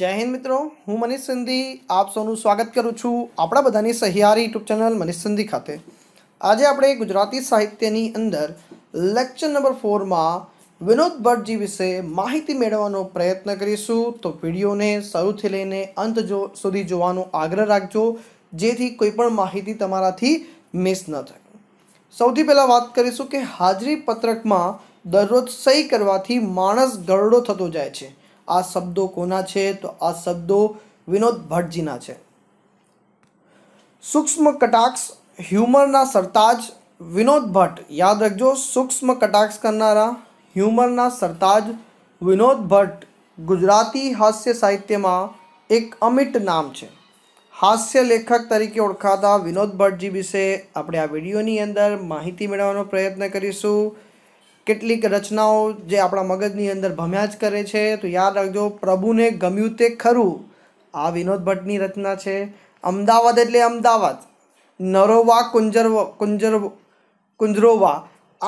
જય હિન્દ મિત્રો હું મનીષ સિંધી આપ સૌનું સ્વાગત કરું છું આપણા બધાની સહિયારી યુટ્યુબ ચેનલ મનીષ સિંધી ખાતે આજે આપણે ગુજરાતી સાહિત્યની અંદર લેક્ચર નંબર ફોરમાં વિનોદ ભટ્ટજી વિશે માહિતી મેળવવાનો પ્રયત્ન કરીશું તો વિડીયોને શરૂથી લઈને અંત જો સુધી જોવાનો આગ્રહ રાખજો જેથી કોઈપણ માહિતી તમારાથી મિસ ન થાય સૌથી પહેલાં વાત કરીશું કે હાજરી પત્રકમાં દરરોજ સહી કરવાથી માણસ ગરડો થતો જાય છે આ શબ્દો કોના છે તો આ શબ્દો વિનોદ ભટ્ટજીના છે સૂક્ષ્મ કટાક્ષ હ્યુમરના સરતાજ વિનોદ ભટ્ટ યાદ રાખજો સૂક્ષ્મ કટાક્ષ કરનારા હ્યુમરના સરતાજ વિનોદ ભટ્ટ ગુજરાતી હાસ્ય સાહિત્યમાં એક અમિટ નામ છે હાસ્ય લેખક તરીકે ઓળખાતા વિનોદ ભટ્ટજી વિશે આપણે આ વિડીયોની અંદર માહિતી મેળવવાનો પ્રયત્ન કરીશું કેટલીક રચનાઓ જે આપણા મગજની અંદર ભમ્યા જ કરે છે તો યાદ રાખજો પ્રભુને ગમ્યું તે ખરું આ વિનોદ ભટ્ટની રચના છે અમદાવાદ એટલે અમદાવાદ નરોવા કુંજરવ કુંજર કુંજરોવા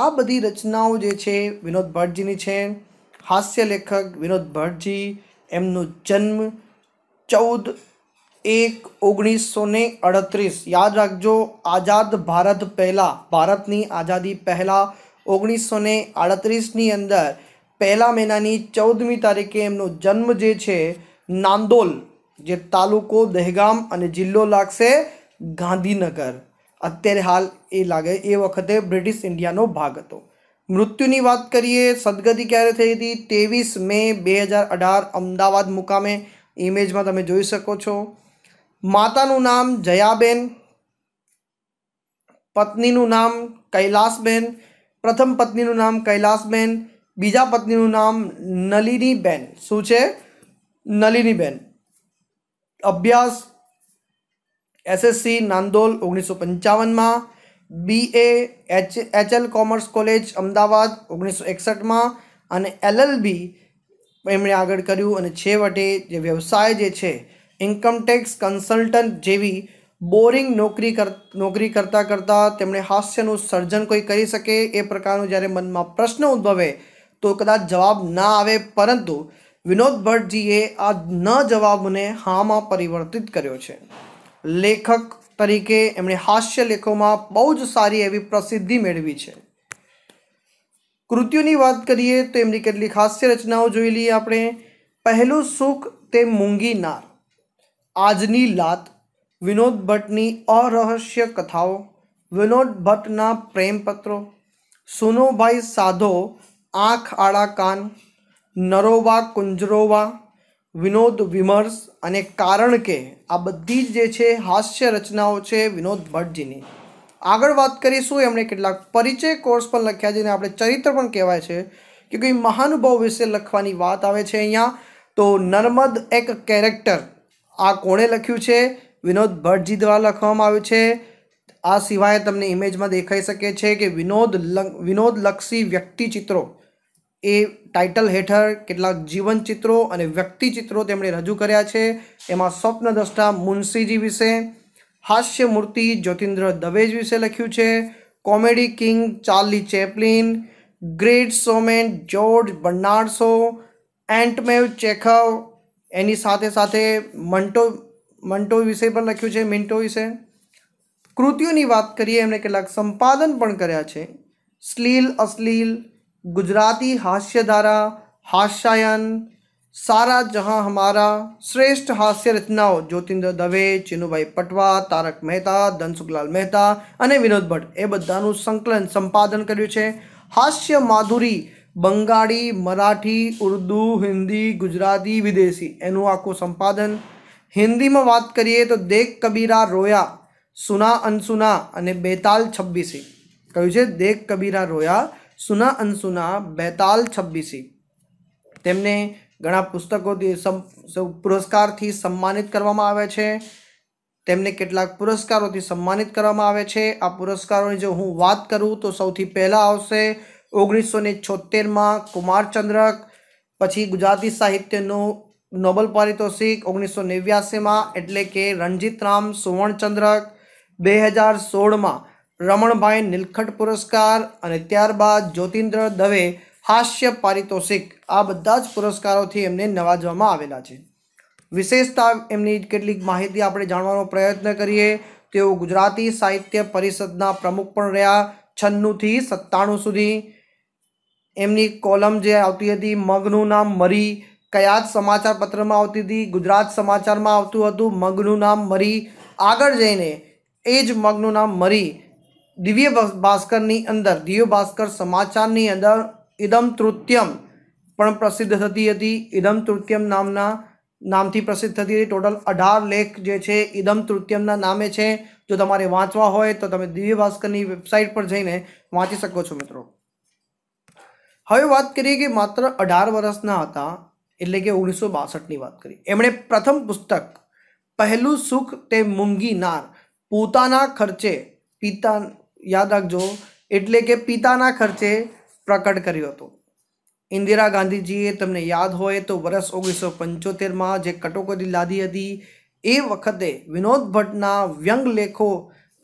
આ બધી રચનાઓ જે છે વિનોદ ભટ્ટજીની છે હાસ્ય લેખક વિનોદ ભટ્ટજી એમનો જન્મ ચૌદ એક ઓગણીસો ને અડત્રીસ યાદ રાખજો આઝાદ ભારત પહેલાં ભારતની આઝાદી પહેલાં ઓગણીસો ને આડત્રીસની અંદર પહેલા મહિનાની ચૌદમી તારીખે એમનો જન્મ જે છે નાંદોલ જે તાલુકો દહેગામ અને જિલ્લો લાગશે ગાંધીનગર અત્યારે હાલ એ લાગે એ વખતે બ્રિટિશ ઇન્ડિયાનો ભાગ હતો મૃત્યુની વાત કરીએ સદગતિ ક્યારે થઈ હતી ત્રેવીસ મે બે હજાર અઢાર અમદાવાદ મુકામે ઇમેજમાં તમે જોઈ શકો છો માતાનું નામ જયાબેન પત્નીનું નામ કૈલાસબેન પ્રથમ પત્નીનું નામ કૈલાસબેન બીજા પત્નીનું નામ નલિનીબેન શું છે નલિનીબેન અભ્યાસ એસએસસી નાંદોલ ઓગણીસો પંચાવનમાં B A H HL commerce college Ahmedabad ઓગણીસો એકસઠમાં અને એલએલબી એમણે આગળ કર્યું અને છેવટે જે વ્યવસાય જે છે ઇન્કમટેક્સ કન્સલ્ટન્ટ જેવી બોરિંગ નોકરી કર નોકરી કરતાં કરતાં તેમણે હાસ્યનું સર્જન કોઈ કરી શકે એ પ્રકારનો જ્યારે મનમાં પ્રશ્ન ઉદ્ભવે તો કદાચ જવાબ ના આવે પરંતુ વિનોદ ભટ્ટજીએ આ ન જવાબને હામાં પરિવર્તિત કર્યો છે લેખક તરીકે એમણે હાસ્ય લેખોમાં બહુ જ સારી એવી પ્રસિદ્ધિ મેળવી છે કૃત્યોની વાત કરીએ તો એમની કેટલીક હાસ્ય રચનાઓ જોઈ લઈએ આપણે પહેલું સુખ તે મૂંગી નાર આજની લાત વિનોદ ભટ્ટની અરહસ્ય કથાઓ વિનોદ ભટ્ટના પ્રેમપત્રો સોનોભાઈ સાધો આંખ આડા કાન નરોવા કુંજરોવા વિનોદ વિમર્શ અને કારણ કે આ બધી જ જે છે હાસ્ય રચનાઓ છે વિનોદ ભટ્ટજીની આગળ વાત કરીશું એમણે કેટલાક પરિચય કોર્સ પણ લખ્યા જેને આપણે ચરિત્ર પણ કહેવાય છે કે કોઈ મહાનુભાવ વિશે લખવાની વાત આવે છે અહીંયા તો નર્મદ એક કેરેક્ટર આ કોણે લખ્યું છે વિનોદ ભટ્ટજી દ્વારા લખવામાં આવ્યું છે આ સિવાય તમને ઇમેજમાં દેખાઈ શકે છે કે વિનોદ વિનોદલક્ષી વ્યક્તિચિત્રો એ ટાઇટલ હેઠળ કેટલાક જીવનચિત્રો અને વ્યક્તિચિત્રો તેમણે રજૂ કર્યા છે એમાં સ્વપ્નદ્રષ્ટા મુનશીજી વિશે હાસ્યમૂર્તિ જ્યોતિન્દ્ર દવેજ વિશે લખ્યું છે comedy king Charlie Chaplin great showman George Bernard Shaw એન્ટમેવ ચેખવ એની સાથે સાથે મંટો મંટો વિષય પર લખ્યું છે મંટો વિષે કૃતિઓની વાત કરીએ એમને કે લખ સંપાદન પણ કર્યા છે સ્લીલ અસ્લીલ ગુજરાતી హాస్యધારા હાસ્યયન સારા જ્યાં ہمارا શ્રેષ્ઠ હાસ્ય રત્નો જ્યોતિન્દ્ર દવે ચિનુબાઈ પટવા તારક મહેતા દનશુકલાલ મહેતા અને વિનોદ ભટ એ બધાનું સંકલન સંપાદન કર્યું છે હાસ્ય माधुरी બંગાડી મરાઠી ઉર્દુ હિન્દી ગુજરાતી વિદેશી એનું આખો સંપાદન હિન્દીમાં વાત કરીએ તો દેખ કબીરા રોયા સુના અનસુના અને બેતાલ છબ્બીસી કહ્યું છે દેખ કબીરા રોયા સુના અનસુના બેતાલ છબ્બીસી તેમને ઘણા પુસ્તકોથી પુરસ્કારથી સન્માનિત કરવામાં આવે છે તેમને કેટલાક પુરસ્કારોથી સન્માનિત કરવામાં આવે છે આ પુરસ્કારોની જો હું વાત કરું તો સૌથી પહેલાં આવશે ઓગણીસો ને છોતેરમાં કુમારચંદ્રક પછી ગુજરાતી સાહિત્યનો નોબલ પારિતોષિક ઓગણીસો નેવ્યાસીમાં એટલે કે રણજીતરામ સુવર્ણચંદ્રક બે હજાર સોળમાં રમણભાઈ નીલખંઠ પુરસ્કાર અને ત્યારબાદ જ્યોતિન્દ્ર દવે હાસ્ય પારિતોષિક આ બધા જ પુરસ્કારોથી એમને નવાજવામાં આવેલા છે વિશેષતા એમની કેટલીક માહિતી આપણે જાણવાનો પ્રયત્ન કરીએ તેઓ ગુજરાતી સાહિત્ય પરિષદના પ્રમુખ પણ રહ્યા છન્નુંથી સત્તાણું સુધી એમની કોલમ જે આવતી હતી મગનું નામ મરી કયા જ સમાચાર પત્રમાં આવતી હતી ગુજરાત સમાચારમાં આવતું હતું મગનું નામ મરી આગળ જઈને એ જ મગનું નામ મરી દિવ્ય ભાસ્કરની અંદર દિવ્ય ભાસ્કર સમાચારની અંદર ઇદમ તૃત્યમ પણ પ્રસિદ્ધ થતી હતી ઇદમ તૃત્યમ નામના નામથી પ્રસિદ્ધ થતી હતી ટોટલ અઢાર લેખ જે છે ઇદમ તૃત્યમના નામે છે જો તમારે વાંચવા હોય તો તમે દિવ્ય ભાસ્કરની વેબસાઇટ પર જઈને વાંચી શકો છો મિત્રો હવે વાત કરીએ કે માત્ર અઢાર વર્ષના હતા એટલે કે ઓગણીસો બાસઠની વાત કરી એમણે પ્રથમ પુસ્તક પહેલું સુખ તે મૂંગી નાર પોતાના ખર્ચે પિતા યાદ રાખજો એટલે કે પિતાના ખર્ચે પ્રકટ કર્યો હતો ઇન્દિરા ગાંધીજીએ તમને યાદ હોય તો વર્ષ ઓગણીસો પંચોતેરમાં જે કટોકટી લાદી હતી એ વખતે વિનોદ ભટ્ટના વ્યંગ લેખો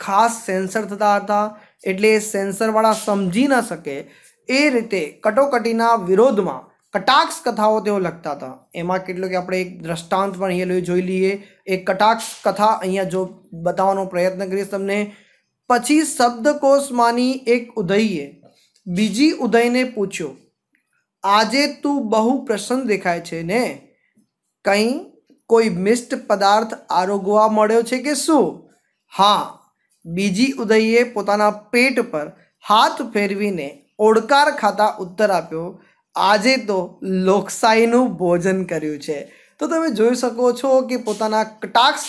ખાસ સેન્સર થતા હતા એટલે સેન્સરવાળા સમજી ન શકે એ રીતે કટોકટીના વિરોધમાં કટાક્ષ કથાઓ દેવ લગતા હતા એમાં કેડ લોકો આપણે એક દ્રષ્ટાંત વાંચી લઈએ જોઈ લઈએ એક કટાક્ષ કથા અહીંયા જો બતાવવાનો પ્રયત્ન કર્યો છે તમને પછી શબ્દકોશમાંથી એક ઉદયીએ બીજી ઉદયે પૂછ્યો આજે તું બહુ પ્રસન્ન દેખાય છે ને કંઈ કોઈ મિષ્ટ પદાર્થ આરોગવા મળ્યો છે કે શું હા બીજી ઉદયીએ પોતાનો પેટ પર હાથ ફેરવીને ઓડકાર ખાતા ઉત્તર આપ્યો આજે તો લોકશાહીનું ભોજન કર્યું છે તો તમે જોઈ શકો છો કે પોતાના કટાક્ષ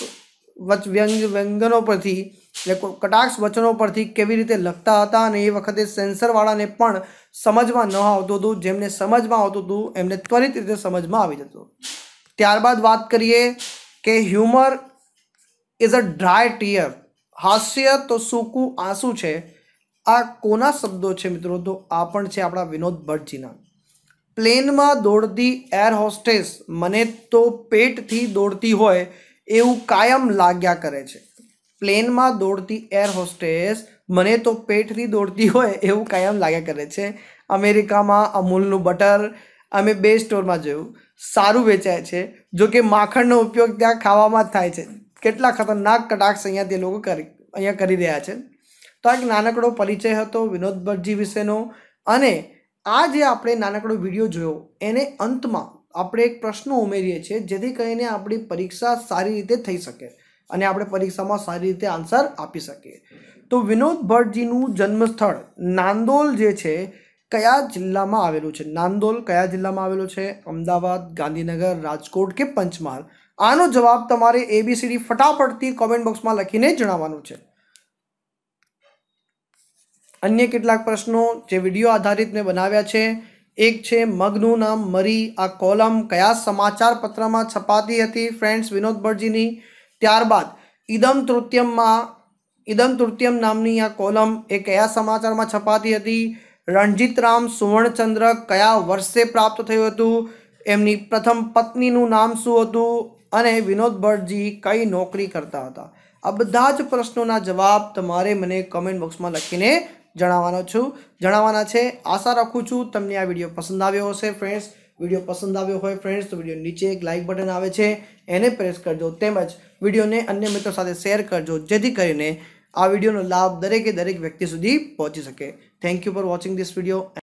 વચ વ્યંગ વ્યંગનો પરથી કટાક્ષ વચનો પરથી કેવી રીતે લખતા હતા અને એ વખતે સેન્સરવાળાને પણ સમજમાં ન આવતું હતું જેમને સમજમાં આવતું હતું એમને ત્વરિત રીતે સમજમાં આવી જતું ત્યારબાદ વાત કરીએ કે humour is a dry tear હાસ્ય તો સૂકું આંસુ છે આ કોના શબ્દો છે મિત્રો તો આ પણ છે આપણા વિનોદ ભટ્ટજીના પ્લેનમાં દોડતી એર હોસ્ટેસ મને તો પેટથી દોડતી હોય એવું કાયમ લાગ્યા કરે છે પ્લેનમાં દોડતી એર હોસ્ટેસ મને તો પેટથી દોડતી હોય એવું કાયમ લાગ્યા કરે છે અમેરિકામાં અમૂલનું બટર અમે બે સ્ટોરમાં જોયું સારું વેચાય છે જો કે માખણનો ઉપયોગ ત્યાં ખાવામાં જ થાય છે કેટલા ખતરનાક કટાક્ષ અહીંયા તે લોકો કરી અહીંયા કરી રહ્યા છે તો એક નાનકડો પરિચય હતો વિનોદ ભટ્ટજી વિશેનો અને આ જે આપણે નાનકડો વિડીયો જોયો એને અંતમાં આપણે એક પ્રશ્ન ઉમેરીએ છીએ જેથી કરીને આપણી પરીક્ષા સારી રીતે થઈ શકે અને આપણે પરીક્ષામાં સારી રીતે આન્સર આપી શકીએ તો વિનોદ ભટ્ટજીનું જન્મસ્થળ નાંદોલ જે છે કયા જિલ્લામાં આવેલું છે નાંદોલ કયા જિલ્લામાં આવેલું છે અમદાવાદ ગાંધીનગર રાજકોટ કે પંચમહાલ આનો જવાબ તમારે એબીસીડી ફટાફટથી કોમેન્ટ બોક્સમાં લખીને જણાવવાનું છે અન્ય કેટલાક પ્રશ્નો જે વિડીયો આધારિત મેં બનાવ્યા છે એક છે મગનું નામ મરી આ કોલમ કયા સમાચાર પત્રમાં છપાતી હતી ફ્રેન્ડ્સ વિનોદ ભટ્ટજીની ત્યારબાદ ઈદમ તૃત્યમમાં ઈદમ તૃત્યમ નામની આ કોલમ એ કયા સમાચારમાં છપાતી હતી રણજીતરામ સુવર્ણચંદ્રક કયા વર્ષે પ્રાપ્ત થયું હતું એમની પ્રથમ પત્નીનું નામ શું હતું અને વિનોદ ભટ્ટજી કઈ નોકરી કરતા હતા આ બધા જ પ્રશ્નોના જવાબ તમારે મને કમેન્ટ બોક્સમાં લખીને જણાવવાનો છું જણાવવાના છે આશા રાખું છું તમને આ વિડીયો પસંદ આવ્યો હશે ફ્રેન્ડ્સ વિડીયો પસંદ આવ્યો હોય ફ્રેન્ડ્સ તો વિડીયો નીચે એક લાઇક બટન આવે છે એને પ્રેસ કરજો તેમજ વિડીયોને અન્ય મિત્રો સાથે શેર કરજો જેથી કરીને આ વિડીયોનો લાભ દરેકે દરેક વ્યક્તિ સુધી પહોંચી શકે thank you for watching this video